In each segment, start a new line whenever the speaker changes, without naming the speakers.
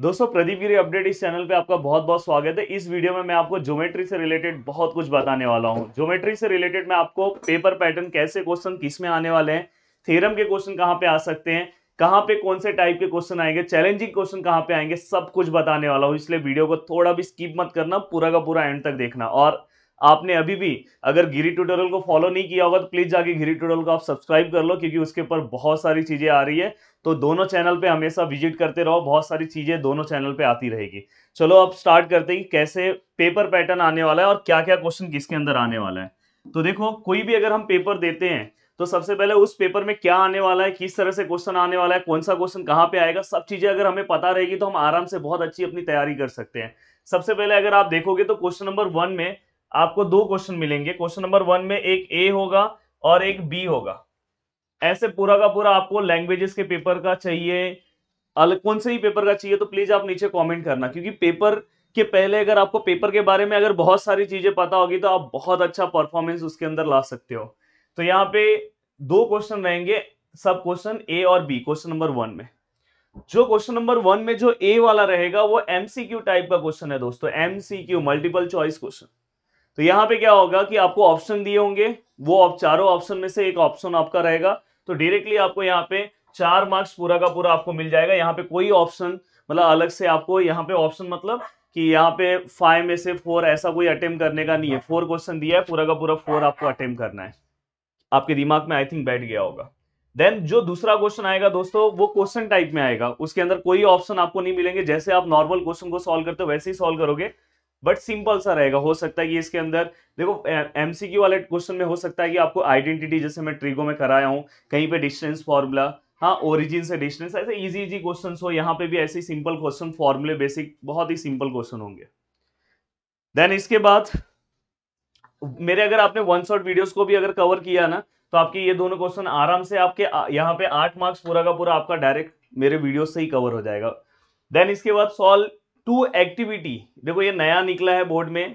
दोस्तों प्रदीप गिरी अपडेट इस चैनल पे आपका बहुत बहुत स्वागत है इस वीडियो में मैं आपको ज्योमेट्री से रिलेटेड बहुत कुछ बताने वाला हूँ ज्योमेट्री से रिलेटेड मैं आपको पेपर पैटर्न कैसे क्वेश्चन किस में आने वाले हैं थेरम के क्वेश्चन कहाँ पे आ सकते हैं कहाँ पे कौन से टाइप के क्वेश्चन आएंगे चैलेंजिंग क्वेश्चन कहाँ पे आएंगे सब कुछ बताने वाला हूँ इसलिए वीडियो को थोड़ा भी स्किप मत करना पूरा का पूरा एंड तक देखना और आपने अभी भी अगर गिरी ट्यूटोरियल को फॉलो नहीं किया होगा तो प्लीज जाके गिरी ट्यूटोरियल को आप सब्सक्राइब कर लो क्योंकि उसके ऊपर बहुत सारी चीजें आ रही है तो दोनों चैनल पे हमेशा विजिट करते रहो बहुत सारी चीजें दोनों चैनल पे आती रहेगी चलो अब स्टार्ट करते हैं कैसे पेपर पैटर्न आने वाला है और क्या क्या क्वेश्चन किसके अंदर आने वाला है तो देखो कोई भी अगर हम पेपर देते हैं तो सबसे पहले उस पेपर में क्या आने वाला है किस तरह से क्वेश्चन आने वाला है कौन सा क्वेश्चन कहाँ पे आएगा सब चीजें अगर हमें पता रहेगी तो हम आराम से बहुत अच्छी अपनी तैयारी कर सकते हैं सबसे पहले अगर आप देखोगे तो क्वेश्चन नंबर वन में आपको दो क्वेश्चन मिलेंगे क्वेश्चन नंबर वन में एक ए होगा और एक बी होगा ऐसे पूरा का पूरा आपको लैंग्वेजेस के पेपर का चाहिए अलग कौन से ही पेपर का चाहिए तो प्लीज आप नीचे कमेंट करना क्योंकि पेपर के पहले अगर आपको पेपर के बारे में अगर बहुत सारी चीजें पता होगी तो आप बहुत अच्छा परफॉर्मेंस उसके अंदर ला सकते हो तो यहाँ पे दो क्वेश्चन रहेंगे सब क्वेश्चन ए और बी क्वेश्चन नंबर वन में जो क्वेश्चन नंबर वन में जो ए वाला रहेगा वो एमसीक्यू टाइप का क्वेश्चन है दोस्तों एमसीक्यू मल्टीपल चॉइस क्वेश्चन तो यहाँ पे क्या होगा कि आपको ऑप्शन दिए होंगे वो आप चारों ऑप्शन में से एक ऑप्शन आपका रहेगा तो डायरेक्टली आपको यहाँ पे चार मार्क्स पूरा का पूरा आपको मिल जाएगा यहाँ पे कोई ऑप्शन मतलब अलग से आपको यहाँ पे ऑप्शन मतलब कि यहाँ पे फाइव में से फोर ऐसा कोई अटेम्प करने का नहीं है फोर क्वेश्चन दिया है पूरा का पूरा फोर आपको अटेम्प करना है आपके दिमाग में आई थिंक बैठ गया होगा देन जो दूसरा क्वेश्चन आएगा दोस्तों वो क्वेश्चन टाइप में आएगा उसके अंदर कोई ऑप्शन आपको नहीं मिलेंगे जैसे आप नॉर्मल क्वेश्चन को सॉल्व करते हो वैसे ही सॉल्व करोगे बट सिंपल सा रहेगा हो सकता है कि इसके अंदर देखो एमसीक्यू वाले क्वेश्चन में हो सकता है कि आपको आइडेंटिटी जैसे मैं ट्रिगो में कराया हूँ कहीं पे डिस्टेंस फॉर्मूला हाँ ओरिजिन से डिस्टेंस ऐसे इजी इजी क्वेश्चंस हो यहाँ पे भी ऐसे ही सिंपल क्वेश्चन फॉर्मूले बेसिक बहुत ही सिंपल क्वेश्चन होंगे देन इसके बाद मेरे अगर आपने वन शॉर्ट वीडियोस को भी अगर कवर किया ना तो आपके ये दोनों क्वेश्चन आराम से आपके यहाँ पे आठ मार्क्स पूरा का पूरा आपका डायरेक्ट मेरे वीडियो से ही कवर हो जाएगा देन इसके बाद सॉल्व टू एक्टिविटी देखो ये नया निकला है बोर्ड में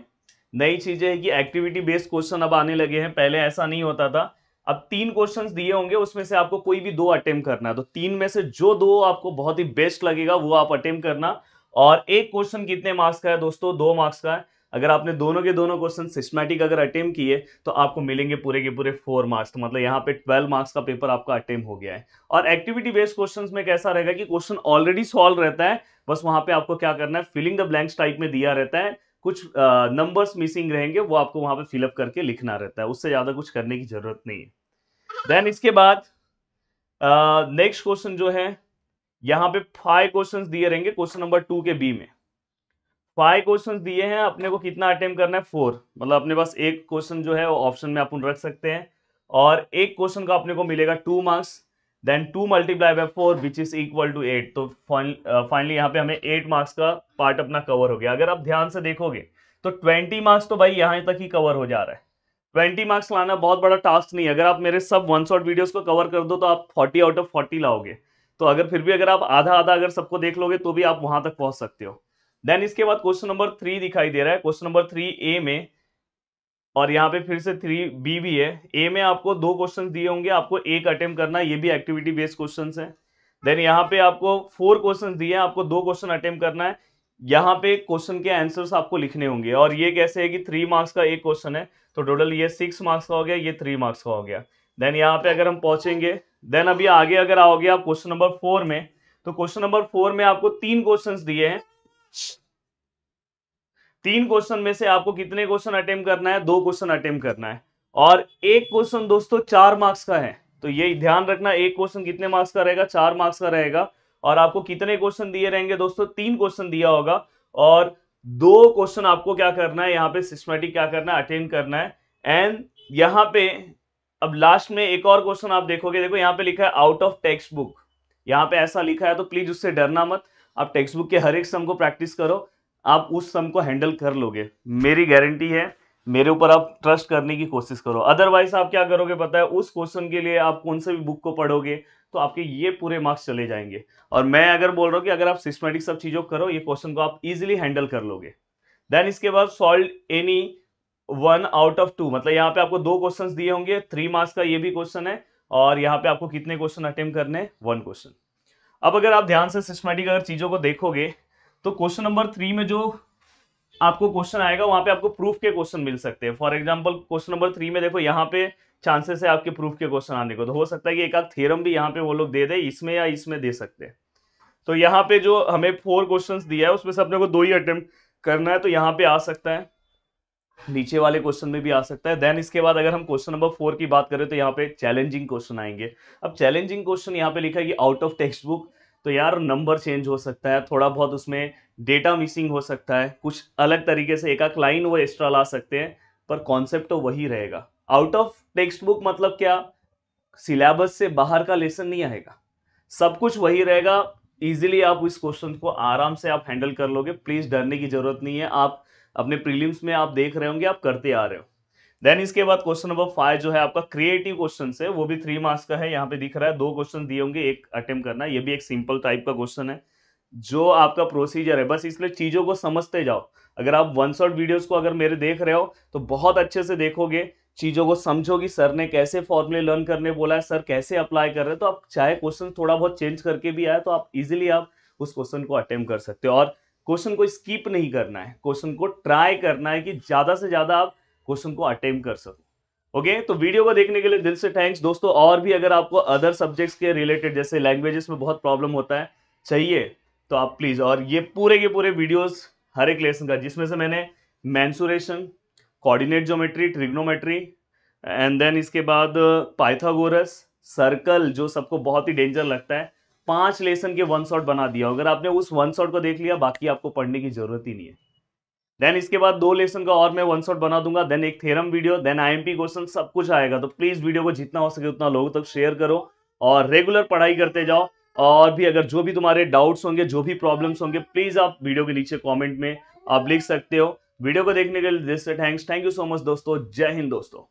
नई चीजें है कि एक्टिविटी बेस्ड क्वेश्चन अब आने लगे हैं पहले ऐसा नहीं होता था अब तीन क्वेश्चंस दिए होंगे उसमें से आपको कोई भी दो अटेम्प करना है तो तीन में से जो दो आपको बहुत ही बेस्ट लगेगा वो आप अटेम्प करना और एक क्वेश्चन कितने मार्क्स का है दोस्तों दो मार्क्स का है अगर आपने दोनों के दोनों क्वेश्चन सिस्टमैटिक अगर अटेम्प किए तो आपको मिलेंगे पूरे के पूरे फोर मार्क्स तो मतलब यहाँ पे ट्वेल्व मार्क्स का पेपर आपका अटेम्प हो गया है और एक्टिविटी बेस्ड क्वेश्चन में कैसा रहेगा कि क्वेश्चन ऑलरेडी सॉल्व रहता है बस वहाँ पे आपको क्या करना है फिलिंग द ब्लैंक्स टाइप में दिया रहता है कुछ नंबर्स uh, मिसिंग रहेंगे वो आपको वहां पे फिलअप करके लिखना रहता है उससे ज़्यादा कुछ करने की जरूरत नहीं है देन इसके बाद नेक्स्ट uh, क्वेश्चन जो है यहां पे फाइव क्वेश्चंस दिए रहेंगे क्वेश्चन नंबर टू के बी में फाइव क्वेश्चन दिए हैं अपने को कितना अटेम करना है फोर मतलब अपने पास एक क्वेश्चन जो है वो ऑप्शन में आप रख सकते हैं और एक क्वेश्चन का अपने को मिलेगा two marks then two multiply by four which is equal to eight तो फाइनली uh, यहाँ पे हमें एट मार्क्स का पार्ट अपना कवर हो गया अगर आप ध्यान से देखोगे तो ट्वेंटी मार्क्स तो भाई यहाँ तक ही कवर हो जा रहा है ट्वेंटी मार्क्स लाना बहुत बड़ा टास्क नहीं अगर आप मेरे सब वन शॉट वीडियोज को कवर कर दो तो आप फोर्टी आउट ऑफ फोर्टी लाओगे तो अगर फिर भी अगर आप आधा आधा अगर सबको देख लोगे तो भी आप वहां तक पहुंच सकते हो देन इसके बाद क्वेश्चन नंबर थ्री दिखाई दे रहा है क्वेश्चन नंबर थ्री ए में और यहाँ पे फिर से थ्री बी भी है ए में आपको दो क्वेश्चन दिए होंगे आपको एक अटेम्प्ट करना ये भी एक्टिविटी बेस्ड क्वेश्चन है देन यहाँ पे आपको फोर क्वेश्चन दिए हैं आपको दो क्वेश्चन अटेम्प करना है यहाँ पे क्वेश्चन के आंसर्स आपको लिखने होंगे और ये कैसे है कि थ्री मार्क्स का एक क्वेश्चन है तो टोटल ये सिक्स मार्क्स का हो गया ये थ्री मार्क्स का हो गया देन यहाँ पे अगर हम पहुंचेंगे देन अभी आगे अगर आओगे आप क्वेश्चन नंबर फोर में तो क्वेश्चन नंबर फोर में आपको तीन क्वेश्चन दिए हैं तीन क्वेश्चन में से आपको कितने क्वेश्चन अटेम्प करना है दो क्वेश्चन अटेम्प करना है और एक क्वेश्चन दोस्तों चार मार्क्स का है तो ये ध्यान रखना एक क्वेश्चन कितने मार्क्स का रहेगा चार मार्क्स का रहेगा और आपको कितने क्वेश्चन दिए रहेंगे दोस्तों तीन क्वेश्चन दिया होगा और दो क्वेश्चन आपको क्या करना है यहाँ पे सिस्टमेटिक क्या करना है अटेंड करना है एंड यहाँ पे अब लास्ट में एक और क्वेश्चन आप देखोगे देखो यहाँ पे लिखा है आउट ऑफ टेक्स्ट बुक यहाँ पे ऐसा लिखा है तो प्लीज उससे डरना मत आप टेक्स्ट बुक के हर एक सम को प्रैक्टिस करो आप उस सम को हैंडल कर लोगे मेरी गारंटी है मेरे ऊपर आप ट्रस्ट करने की कोशिश करो अदरवाइज आप क्या करोगे पता है उस क्वेश्चन के लिए आप कौन से भी बुक को पढ़ोगे तो आपके ये पूरे मार्क्स चले जाएंगे और मैं अगर बोल रहा हूँ कि अगर आप सिस्टमेटिक सब चीज़ों करो ये क्वेश्चन को आप इजिली हैंडल कर लोगे देन इसके बाद solve any one out of two मतलब यहाँ पे आपको दो क्वेश्चन दिए होंगे थ्री मार्क्स का ये भी क्वेश्चन है और यहाँ पे आपको कितने क्वेश्चन अटेम्प्ट करने हैं वन क्वेश्चन अब अगर आप ध्यान से सिस्टमेटिक अगर चीज़ों को देखोगे तो क्वेश्चन नंबर थ्री में जो आपको क्वेश्चन आएगा वहां पे आपको प्रूफ के क्वेश्चन मिल सकते हैं for example question number three में देखो यहाँ पे चांसेस है आपके प्रूफ के क्वेश्चन आने को तो हो सकता है कि एक आध थेरम भी यहाँ पे वो लोग दे दे इसमें या इसमें दे सकते हैं तो यहाँ पे जो हमें फोर क्वेश्चन दिया है उसमें से अपने को दो ही अटेम्प्ट करना है तो यहाँ पे आ सकता है नीचे वाले क्वेश्चन में भी आ सकता है देन इसके बाद अगर हम क्वेश्चन नंबर फोर की बात करें तो यहाँ पे चैलेंजिंग क्वेश्चन आएंगे अब चैलेंजिंग क्वेश्चन यहाँ पे लिखा है कि आउट ऑफ टेक्स्ट बुक तो यार नंबर चेंज हो सकता है थोड़ा बहुत उसमें डेटा मिसिंग हो सकता है कुछ अलग तरीके से एक लाइन वो एक्स्ट्रा ला सकते हैं पर कॉन्सेप्ट तो वही रहेगा आउट ऑफ टेक्स्ट बुक मतलब क्या सिलेबस से बाहर का लेसन नहीं आएगा सब कुछ वही रहेगा इजिली आप इस क्वेश्चन को आराम से आप हैंडल कर लोगे प्लीज डरने की जरूरत नहीं है आप अपने प्रीलिम्स में आप देख रहे होंगे आप करते आ रहे हो देन इसके बाद क्वेश्चन नंबर फाइव जो है आपका क्रिएटिव क्वेश्चन है वो भी थ्री मार्क्स का है यहाँ पे दिख रहा है दो क्वेश्चन दिए होंगे एक अटेम्प्ट करना ये भी एक सिंपल टाइप का क्वेश्चन है जो आपका प्रोसीजर है बस इसलिए चीजों को समझते जाओ अगर आप वन शॉर्ट वीडियोस को अगर मेरे देख रहे हो तो बहुत अच्छे से देखोगे चीज़ों को समझो कि सर ने कैसे फॉर्मूले लर्न करने बोला है सर कैसे अप्लाई कर रहे हैं तो आप चाहे क्वेश्चन थोड़ा बहुत चेंज करके भी आए तो आप इजिली आप उस क्वेश्चन को अटेम्प्ट कर सकते हो और क्वेश्चन को स्कीप नहीं करना है क्वेश्चन को ट्राई करना है कि ज़्यादा से ज़्यादा आप क्वेश्चन को अटेम्प्ट कर सको ओके okay, तो वीडियो को देखने के लिए दिल से थैंक्स दोस्तों और भी अगर आपको अदर सब्जेक्ट्स के रिलेटेड जैसे लैंग्वेजेस में बहुत प्रॉब्लम होता है चाहिए तो आप प्लीज़ और ये पूरे के पूरे वीडियोस हर एक लेसन का जिसमें से मैंने mensuration coordinate geometry trigonometry and then इसके बाद पाइथागोरस uh, सर्कल जो सबको बहुत ही डेंजर लगता है पांच लेसन के वन शॉट बना दिया अगर आपने उस वन शॉट को देख लिया बाकी आपको पढ़ने की जरूरत ही नहीं है देन इसके बाद दो लेसन का और मैं वन शॉट बना दूंगा देन एक theorem video then P question सब कुछ आएगा तो प्लीज वीडियो को जितना हो सके उतना लोगों तक शेयर करो और रेगुलर पढ़ाई करते जाओ और भी अगर जो भी तुम्हारे डाउट्स होंगे जो भी प्रॉब्लम्स होंगे प्लीज आप वीडियो के नीचे कॉमेंट में आप लिख सकते हो वीडियो को देखने के लिए this thanks thank you so much दोस्तों जय हिंद दोस्तों